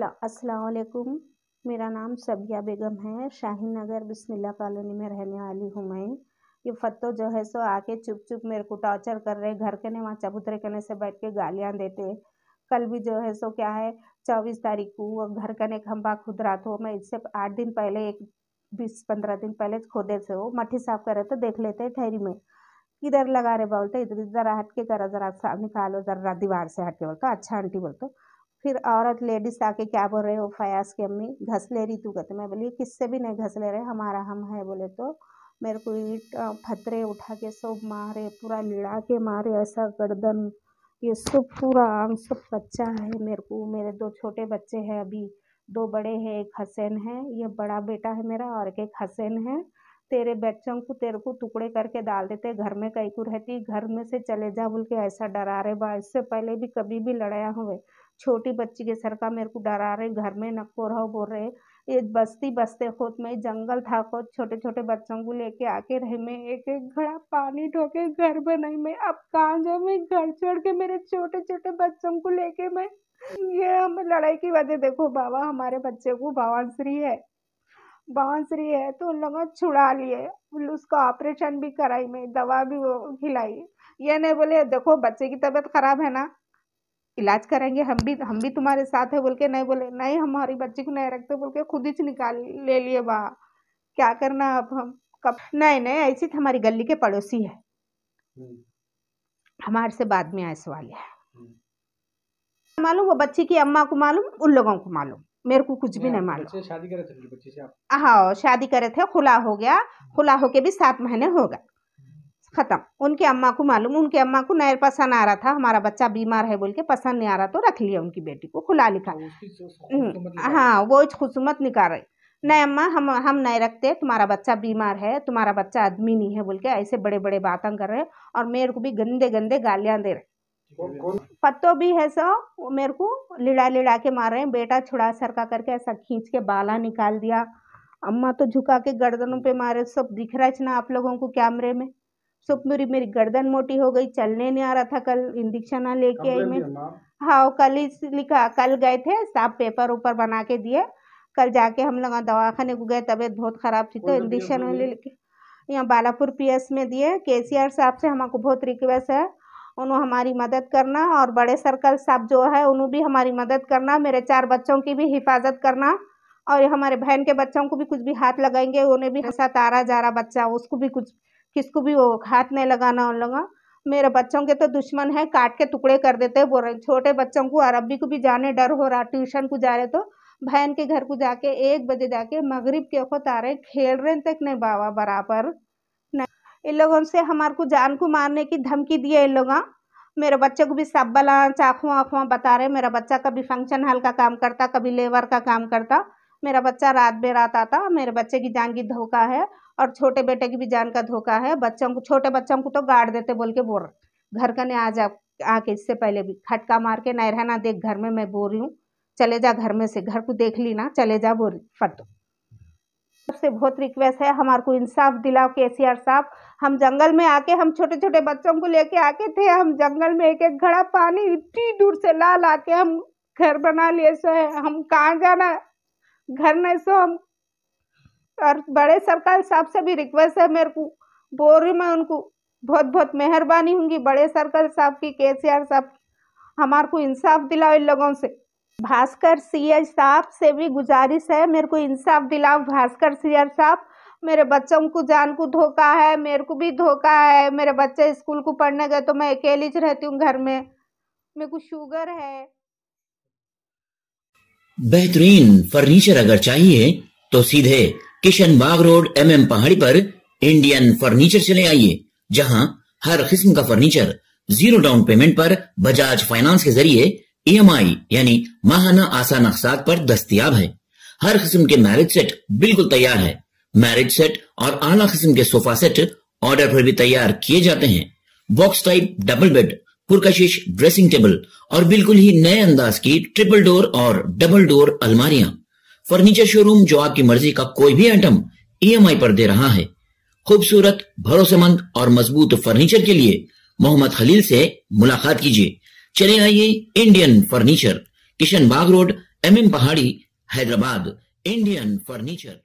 असलकुम मेरा नाम सबिया बेगम है शाहीन नगर बिस्मिल्ला कॉलोनी में रहने वाली हूँ मैं ये फतो जो है सो आके चुप चुप मेरे को टॉर्चर कर रहे घर के ने वहाँ चबूतरे कने से बैठ के गालियाँ देते कल भी जो है सो क्या है चौबीस तारीख को घर कने खम्बा खुद रात हो मैं इससे आठ दिन पहले एक बीस पंद्रह दिन पहले खोदे से हो मट्टी साफ करे तो देख लेते ठहरी में किधर लगा रहे बोलते इधर इधर हट के करा जरा निकालो जरा दीवार से हट के बोलते अच्छा आंटी बोलते फिर औरत लेडीज आके क्या बोल रहे हो फयाज की अम्मी घस ले रही तू कहते मैं बोली किससे भी नहीं घस ले रहे हमारा हम है बोले तो मेरे को ईट फतरे उठा के सब मारे पूरा लिड़ा के मारे ऐसा गर्दन ये सब पूरा आंग सब बच्चा है मेरे को मेरे दो छोटे बच्चे हैं अभी दो बड़े हैं एक हसैन है ये बड़ा बेटा है मेरा और एक हसैन है तेरे बच्चों को तेरे को टुकड़े करके डाल देते घर में कई को रहती घर में से चले जा बोल के ऐसा डरा रहे बा इससे पहले भी कभी भी लड़ाया हुए छोटी बच्ची के सर का मेरे को डरा रहे घर में नक्को रहो बोल रहे ये बस्ती बस्ते खुद में जंगल था खुद छोटे छोटे बच्चों को लेके आके रहे मैं एक एक घड़ा पानी ढोके घर बनाई मैं अब कहाँ जाऊँ मैं घर छोड़ के मेरे छोटे छोटे बच्चों को लेके मैं ये हम लड़ाई की वजह देखो बाबा हमारे बच्चे को भगवान श्री है बांसरी है तो उन लोगों ने छुड़ा लिए उसका ऑपरेशन भी कराई मैं दवा भी वो खिलाई ये नहीं बोले देखो बच्चे की तबीयत खराब है ना इलाज करेंगे हम भी हम भी तुम्हारे साथ है बोल के नहीं बोले नहीं हमारी बच्ची को नहीं रखते बोल के खुद ही निकाल ले लिए वाह क्या करना अब हम कब नहीं नहीं ऐसी तो हमारी गली के पड़ोसी है हम्म। हमारे से बाद में आए सवाल है हम्म। मालूम वो बच्ची की अम्मा को मालूम उन लोगों को मालूम मेरे को कुछ भी नहीं मालूम शादी करे थे हाँ, हाँ शादी करे थे खुला हो गया हम्म। खुला होके भी सात महीने हो गए हम्म। ख़त्म उनके अम्मा को मालूम उनके अम्मा को नहर पसंद आ रहा था हमारा बच्चा बीमार है बोल के पसंद नहीं आ रहा तो रख लिया उनकी बेटी को खुला तो लिखा तो हम्म। हाँ वो खुशमत निकाल रही नहीं अम्मा हम हम नहीं रखते तुम्हारा बच्चा बीमार है तुम्हारा बच्चा आदमी नहीं है बोल के ऐसे बड़े बड़े बातें कर रहे और मेरे को भी गंदे गंदे गालियाँ दे रहे पत्तो भी है सो वो मेरे को लिड़ा लिड़ा के मार रहे हैं बेटा छुड़ा सरका करके ऐसा खींच के बाला निकाल दिया अम्मा तो झुका के गर्दनों पे मारे सब दिख रहा है ना आप लोगों को कैमरे में सब मेरी मेरी गर्दन मोटी हो गई चलने नहीं आ रहा था कल इंजेक्शन लेके आई मैं हाँ कल इस लिखा कल गए थे साफ पेपर ऊपर बना के दिए कल जाके हम लोग दवाखाने को गए तबीयत बहुत ख़राब थी तो इंजेक्शन लेके यहाँ बालापुर पीएस में दिए केसीआर साहब से हमको बहुत रिक्वेस्ट है उन्होंने हमारी मदद करना और बड़े सर्कल साहब जो है उन्होंने भी हमारी मदद करना मेरे चार बच्चों की भी हिफाजत करना और हमारे बहन के बच्चों को भी कुछ भी हाथ लगाएंगे उन्हें भी हंसा तारा जा रहा बच्चा उसको भी कुछ किसको भी वो हाथ नहीं लगाना उन लोगों मेरे बच्चों के तो दुश्मन है काट के टुकड़े कर देते हैं बोल रहे छोटे बच्चों को अरबी को भी जाने डर हो रहा ट्यूशन को जा रहे तो बहन के घर को जाके एक बजे जाके मगरिब के खो आ रहे खेल रहे तक तो नहीं बाबा बराबर इन लोगों से हमारे को जान को मारने की धमकी दिए इन लोग मेरे बच्चे को भी सब बला चाखुआ आखुआ बता रहे मेरा बच्चा कभी फंक्शन हॉल का काम करता कभी लेबर का काम करता मेरा बच्चा रात बेरात आता मेरे बच्चे की जान की धोखा है और छोटे बेटे की भी जान का धोखा है बच्चों को छोटे बच्चों को तो गाड़ देते बोल के बोल घर का नहीं आ जा आके इससे पहले भी खटका मार के नहीं रहना देख घर में मैं बोल रही हूँ चले जा घर में से घर को देख ली ना चले जा बोल फटो सबसे बहुत रिक्वेस्ट है हमारे को इंसाफ दिलाओ के सी आर साहब हम जंगल में आके हम छोटे छोटे बच्चों को लेके आके थे हम जंगल में एक एक घड़ा पानी इतनी दूर से ला ला के हम घर बना लिए सो है हम कहाँ जाना घर नहीं सो हम और बड़े सरकार साहब से भी रिक्वेस्ट है मेरे को रही मैं उनको बहुत बहुत मेहरबानी होंगी बड़े सरकार साहब की के साहब हमारे को इंसाफ दिलाओ इन लोगों से भास्कर सीएच साहब से भी गुजारिश है मेरे को इंसाफ दिलाओ भास्कर सीएच साहब मेरे बच्चों को जान को धोखा है मेरे को भी धोखा है मेरे बच्चे स्कूल को पढ़ने गए तो मैं अकेली रहती हूँ घर में मेरे को शुगर है बेहतरीन फर्नीचर अगर चाहिए तो सीधे Kishan Bagh road M M Pahadi पर इंडियन फर्नीचर चले आइए जहां हर किस्म का फर्नीचर जीरो डाउन पेमेंट पर बजाज फाइनेंस के जरिए ईएमआई e यानी माहाना आसान अकसात पर दस्तियाब है हर किस्म के मैरिज सेट बिल्कुल तैयार है मैरिज सेट और आला किस्म के सोफा सेट ऑर्डर पर भी तैयार किए जाते हैं बॉक्स टाइप डबल बेड पुरकशिश ड्रेसिंग टेबल और बिल्कुल ही नए अंदाज की ट्रिपल डोर और डबल डोर अलमारिया फर्नीचर शोरूम जो आपकी मर्जी का कोई भी आइटम ईएमआई e पर दे रहा है खूबसूरत भरोसेमंद और मजबूत फर्नीचर के लिए मोहम्मद खलील से मुलाकात कीजिए चले आइए Indian furniture Kishan Bagh road M Pahadi Hyderabad Indian furniture